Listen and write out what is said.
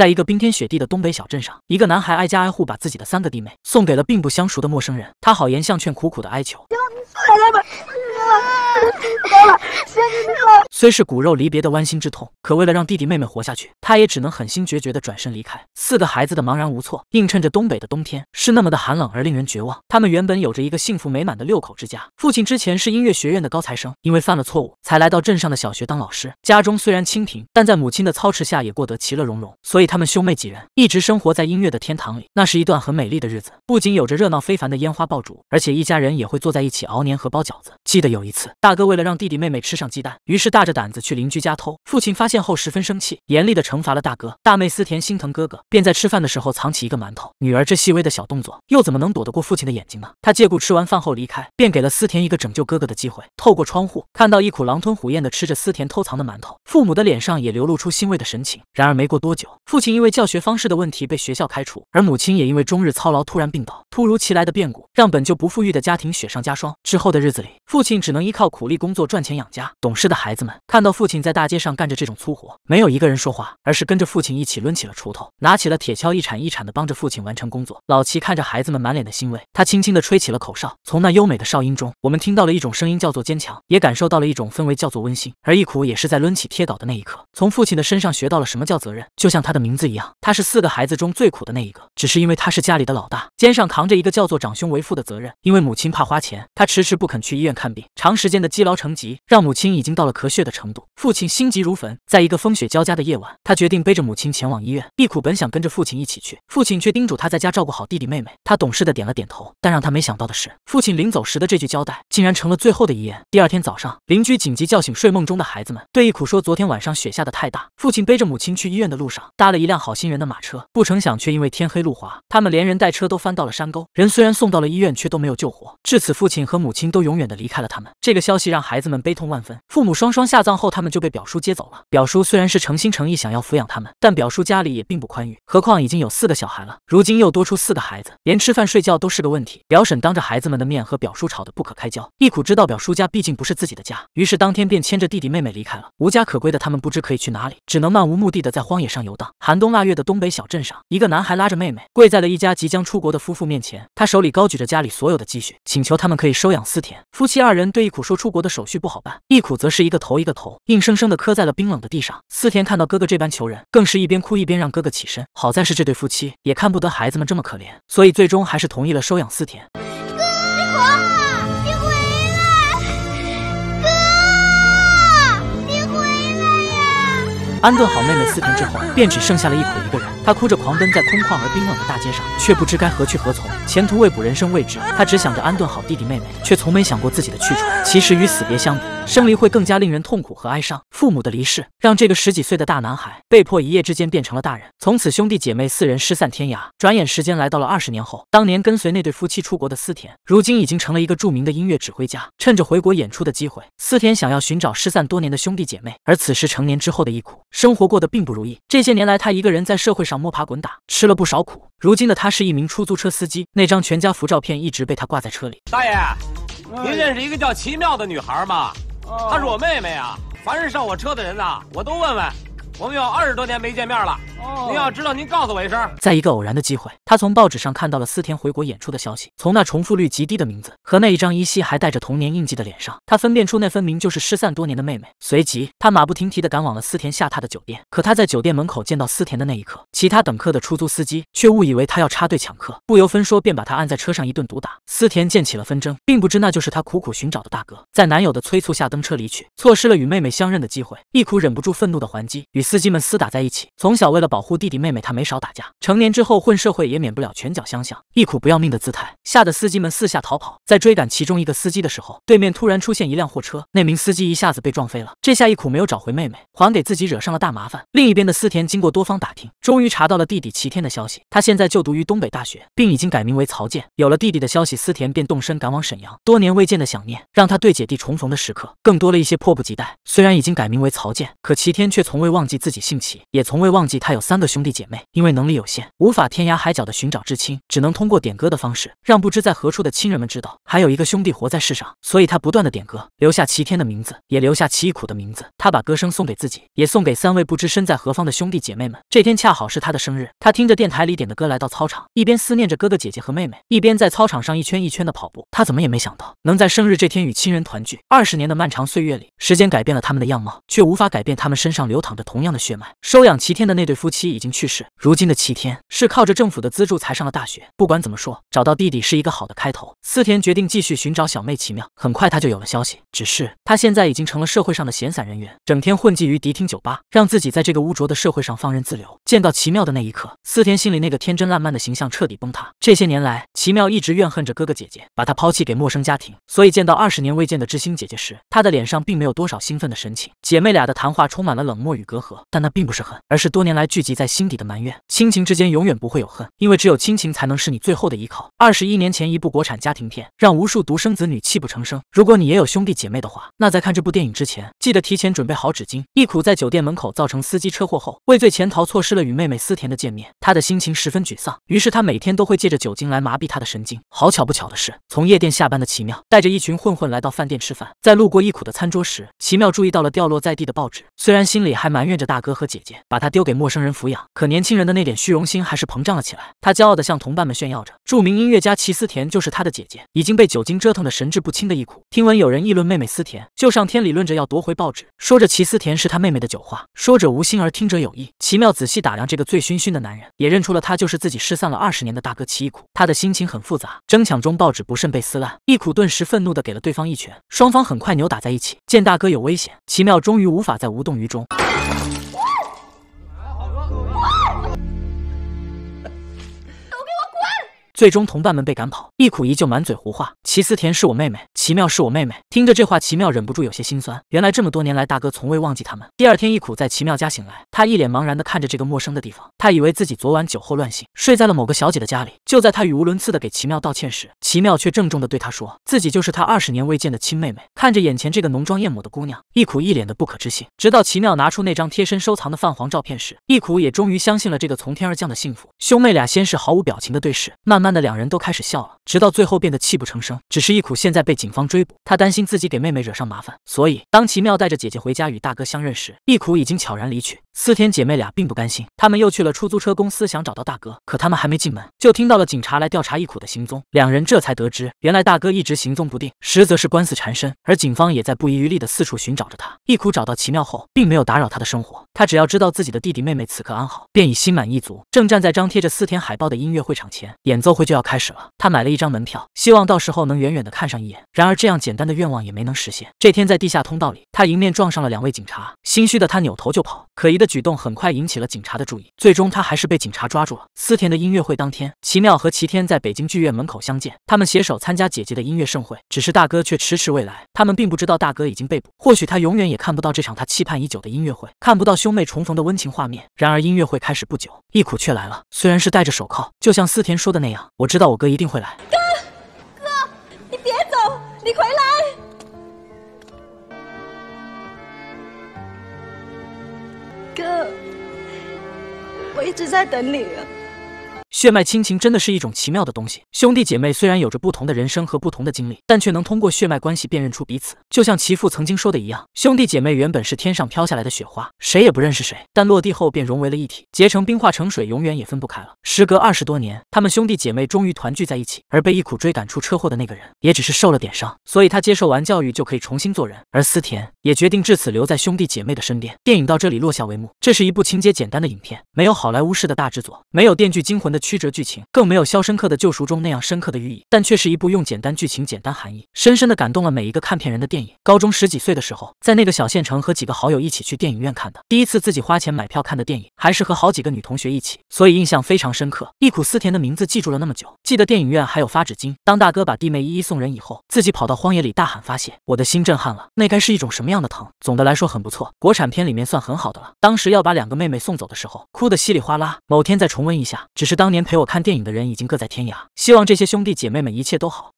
在一个冰天雪地的东北小镇上，一个男孩挨家挨户把自己的三个弟妹送给了并不相熟的陌生人。他好言相劝，苦苦的哀求。虽是骨肉离别的剜心之痛，可为了让弟弟妹妹活下去，他也只能狠心决绝的转身离开。四个孩子的茫然无措，映衬着东北的冬天是那么的寒冷而令人绝望。他们原本有着一个幸福美满的六口之家，父亲之前是音乐学院的高材生，因为犯了错误才来到镇上的小学当老师。家中虽然清贫，但在母亲的操持下也过得其乐融融。所以他们兄妹几人一直生活在音乐的天堂里，那是一段很美丽的日子。不仅有着热闹非凡的烟花爆竹，而且一家人也会坐在一起熬年和包饺子。记得有。有一次，大哥为了让弟弟妹妹吃上鸡蛋，于是大着胆子去邻居家偷。父亲发现后十分生气，严厉的惩罚了大哥。大妹思甜心疼哥哥，便在吃饭的时候藏起一个馒头。女儿这细微的小动作，又怎么能躲得过父亲的眼睛呢？她借故吃完饭后离开，便给了思甜一个拯救哥哥的机会。透过窗户，看到一苦狼吞虎咽的吃着思甜偷藏的馒头，父母的脸上也流露出欣慰的神情。然而没过多久，父亲因为教学方式的问题被学校开除，而母亲也因为终日操劳突然病倒。突如其来的变故让本就不富裕的家庭雪上加霜。之后的日子里，父亲。只能依靠苦力工作赚钱养家。懂事的孩子们看到父亲在大街上干着这种粗活，没有一个人说话，而是跟着父亲一起抡起了锄头，拿起了铁锹，一铲一铲的帮着父亲完成工作。老齐看着孩子们满脸的欣慰，他轻轻的吹起了口哨。从那优美的哨音中，我们听到了一种声音，叫做坚强，也感受到了一种氛围，叫做温馨。而一苦也是在抡起铁镐的那一刻，从父亲的身上学到了什么叫责任。就像他的名字一样，他是四个孩子中最苦的那一个，只是因为他是家里的老大，肩上扛着一个叫做长兄为父的责任。因为母亲怕花钱，他迟迟不肯去医院看病。长时间的积劳成疾，让母亲已经到了咳血的程度。父亲心急如焚，在一个风雪交加的夜晚，他决定背着母亲前往医院。易苦本想跟着父亲一起去，父亲却叮嘱他在家照顾好弟弟妹妹。他懂事的点了点头。但让他没想到的是，父亲临走时的这句交代，竟然成了最后的遗言。第二天早上，邻居紧急叫醒睡梦中的孩子们，对易苦说，昨天晚上雪下的太大，父亲背着母亲去医院的路上搭了一辆好心人的马车，不成想却因为天黑路滑，他们连人带车都翻到了山沟。人虽然送到了医院，却都没有救活。至此，父亲和母亲都永远的离开了他。这个消息让孩子们悲痛万分，父母双双下葬后，他们就被表叔接走了。表叔虽然是诚心诚意想要抚养他们，但表叔家里也并不宽裕，何况已经有四个小孩了，如今又多出四个孩子，连吃饭睡觉都是个问题。表婶当着孩子们的面和表叔吵得不可开交，一苦知道表叔家毕竟不是自己的家，于是当天便牵着弟弟妹妹离开了。无家可归的他们不知可以去哪里，只能漫无目的的在荒野上游荡。寒冬腊月的东北小镇上，一个男孩拉着妹妹跪在了一家即将出国的夫妇面前，他手里高举着家里所有的积蓄，请求他们可以收养思甜。夫妻二人。对一苦说出国的手续不好办，一苦则是一个头一个头，硬生生的磕在了冰冷的地上。思田看到哥哥这般求人，更是一边哭一边让哥哥起身。好在是这对夫妻也看不得孩子们这么可怜，所以最终还是同意了收养思田。安顿好妹妹思田之后，便只剩下了一苦一个人。他哭着狂奔在空旷而冰冷的大街上，却不知该何去何从，前途未卜，人生未知。他只想着安顿好弟弟妹妹，却从没想过自己的去处。其实与死别相比，生离会更加令人痛苦和哀伤。父母的离世，让这个十几岁的大男孩被迫一夜之间变成了大人。从此，兄弟姐妹四人失散天涯。转眼时间来到了二十年后，当年跟随那对夫妻出国的思田，如今已经成了一个著名的音乐指挥家。趁着回国演出的机会，思田想要寻找失散多年的兄弟姐妹。而此时，成年之后的一苦生活过得并不如意。这些年来，他一个人在社会上摸爬滚打，吃了不少苦。如今的他是一名出租车司机，那张全家福照片一直被他挂在车里。大爷，您认识一个叫奇妙的女孩吗？她是我妹妹啊！凡是上我车的人呐，我都问问。我们有二十多年没见面了。哦，您要知道，您告诉我一声。在一个偶然的机会，他从报纸上看到了思田回国演出的消息。从那重复率极低的名字和那一张依稀还带着童年印记的脸上，他分辨出那分明就是失散多年的妹妹。随即，他马不停蹄地赶往了思田下榻的酒店。可他在酒店门口见到思田的那一刻，其他等客的出租司机却误以为他要插队抢客，不由分说便把他按在车上一顿毒打。思田见起了纷争，并不知那就是他苦苦寻找的大哥。在男友的催促下，登车离去，错失了与妹妹相认的机会。一苦忍不住愤怒的还击，与。司机们厮打在一起。从小为了保护弟弟妹妹，他没少打架。成年之后混社会，也免不了拳脚相向，一苦不要命的姿态，吓得司机们四下逃跑。在追赶其中一个司机的时候，对面突然出现一辆货车，那名司机一下子被撞飞了。这下一苦没有找回妹妹，还给自己惹上了大麻烦。另一边的思田经过多方打听，终于查到了弟弟齐天的消息。他现在就读于东北大学，并已经改名为曹健。有了弟弟的消息，思田便动身赶往沈阳。多年未见的想念，让他对姐弟重逢的时刻更多了一些迫不及待。虽然已经改名为曹健，可齐天却从未忘记。自己姓齐，也从未忘记他有三个兄弟姐妹。因为能力有限，无法天涯海角的寻找至亲，只能通过点歌的方式，让不知在何处的亲人们知道还有一个兄弟活在世上。所以他不断的点歌，留下齐天的名字，也留下齐一苦的名字。他把歌声送给自己，也送给三位不知身在何方的兄弟姐妹们。这天恰好是他的生日，他听着电台里点的歌，来到操场，一边思念着哥哥姐姐和妹妹，一边在操场上一圈一圈的跑步。他怎么也没想到，能在生日这天与亲人团聚。二十年的漫长岁月里，时间改变了他们的样貌，却无法改变他们身上流淌着同样。的血脉，收养齐天的那对夫妻已经去世。如今的齐天是靠着政府的资助才上了大学。不管怎么说，找到弟弟是一个好的开头。思田决定继续寻找小妹奇妙。很快他就有了消息，只是他现在已经成了社会上的闲散人员，整天混迹于迪厅酒吧，让自己在这个污浊的社会上放任自流。见到奇妙的那一刻，思田心里那个天真烂漫的形象彻底崩塌。这些年来，奇妙一直怨恨着哥哥姐姐，把他抛弃给陌生家庭，所以见到二十年未见的知心姐姐时，她的脸上并没有多少兴奋的神情。姐妹俩的谈话充满了冷漠与隔阂。但那并不是恨，而是多年来聚集在心底的埋怨。亲情之间永远不会有恨，因为只有亲情才能是你最后的依靠。二十一年前，一部国产家庭片让无数独生子女泣不成声。如果你也有兄弟姐妹的话，那在看这部电影之前，记得提前准备好纸巾。忆苦在酒店门口造成司机车祸后，畏罪潜逃，错失了与妹妹思甜的见面，他的心情十分沮丧。于是他每天都会借着酒精来麻痹他的神经。好巧不巧的是，从夜店下班的奇妙带着一群混混来到饭店吃饭，在路过忆苦的餐桌时，奇妙注意到了掉落在地的报纸，虽然心里还埋怨。着大哥和姐姐把他丢给陌生人抚养，可年轻人的那点虚荣心还是膨胀了起来。他骄傲的向同伴们炫耀着，著名音乐家齐思田就是他的姐姐，已经被酒精折腾的神志不清的一苦，听闻有人议论妹妹思田，就上天理论着要夺回报纸。说着齐思田是他妹妹的酒话，说者无心而听者有意。奇妙仔细打量这个醉醺醺的男人，也认出了他就是自己失散了二十年的大哥齐一苦。他的心情很复杂，争抢中报纸不慎被撕烂，一苦顿时愤怒的给了对方一拳，双方很快扭打在一起。见大哥有危险，奇妙终于无法再无动于衷。最终，同伴们被赶跑。一苦依旧满嘴胡话。齐思甜是我妹妹，奇妙是我妹妹。听着这话，奇妙忍不住有些心酸。原来这么多年来，大哥从未忘记他们。第二天，一苦在奇妙家醒来，他一脸茫然的看着这个陌生的地方。他以为自己昨晚酒后乱性，睡在了某个小姐的家里。就在他语无伦次的给奇妙道歉时，奇妙却郑重的对他说，自己就是他二十年未见的亲妹妹。看着眼前这个浓妆艳抹的姑娘，一苦一脸的不可置信。直到奇妙拿出那张贴身收藏的泛黄照片时，一苦也终于相信了这个从天而降的幸福。兄妹俩先是毫无表情的对视，慢慢。的，两人都开始笑了，直到最后变得泣不成声。只是易苦现在被警方追捕，他担心自己给妹妹惹上麻烦，所以当奇妙带着姐姐回家与大哥相认时，易苦已经悄然离去。四天姐妹俩并不甘心，她们又去了出租车公司，想找到大哥。可他们还没进门，就听到了警察来调查易苦的行踪。两人这才得知，原来大哥一直行踪不定，实则是官司缠身，而警方也在不遗余力的四处寻找着他。易苦找到奇妙后，并没有打扰他的生活，他只要知道自己的弟弟妹妹此刻安好，便已心满意足。正站在张贴着四天海报的音乐会场前，演奏会就要开始了。他买了一张门票，希望到时候能远远的看上一眼。然而这样简单的愿望也没能实现。这天在地下通道里，他迎面撞上了两位警察，心虚的他扭头就跑，可疑的。举动很快引起了警察的注意，最终他还是被警察抓住了。思田的音乐会当天，奇妙和齐天在北京剧院门口相见，他们携手参加姐姐的音乐盛会。只是大哥却迟迟未来，他们并不知道大哥已经被捕，或许他永远也看不到这场他期盼已久的音乐会，看不到兄妹重逢的温情画面。然而音乐会开始不久，一苦却来了，虽然是戴着手铐，就像思田说的那样，我知道我哥一定会来。哥，哥，你别走，你回来。我一直在等你。血脉亲情真的是一种奇妙的东西。兄弟姐妹虽然有着不同的人生和不同的经历，但却能通过血脉关系辨认出彼此。就像其父曾经说的一样，兄弟姐妹原本是天上飘下来的雪花，谁也不认识谁，但落地后便融为了一体，结成冰化成水，永远也分不开了。时隔二十多年，他们兄弟姐妹终于团聚在一起。而被一苦追赶出车祸的那个人，也只是受了点伤，所以他接受完教育就可以重新做人。而思田也决定至此留在兄弟姐妹的身边。电影到这里落下帷幕。这是一部情节简单的影片，没有好莱坞式的大制作，没有《电锯惊魂》的。曲折剧情更没有《肖申克的救赎》中那样深刻的寓意，但却是一部用简单剧情、简单含义，深深的感动了每一个看片人的电影。高中十几岁的时候，在那个小县城和几个好友一起去电影院看的，第一次自己花钱买票看的电影，还是和好几个女同学一起，所以印象非常深刻。忆苦思甜的名字记住了那么久，记得电影院还有发纸巾。当大哥把弟妹一一送人以后，自己跑到荒野里大喊发泄，我的心震撼了，那该是一种什么样的疼？总的来说很不错，国产片里面算很好的了。当时要把两个妹妹送走的时候，哭得稀里哗啦。某天再重温一下，只是当。年陪我看电影的人已经各在天涯，希望这些兄弟姐妹们一切都好。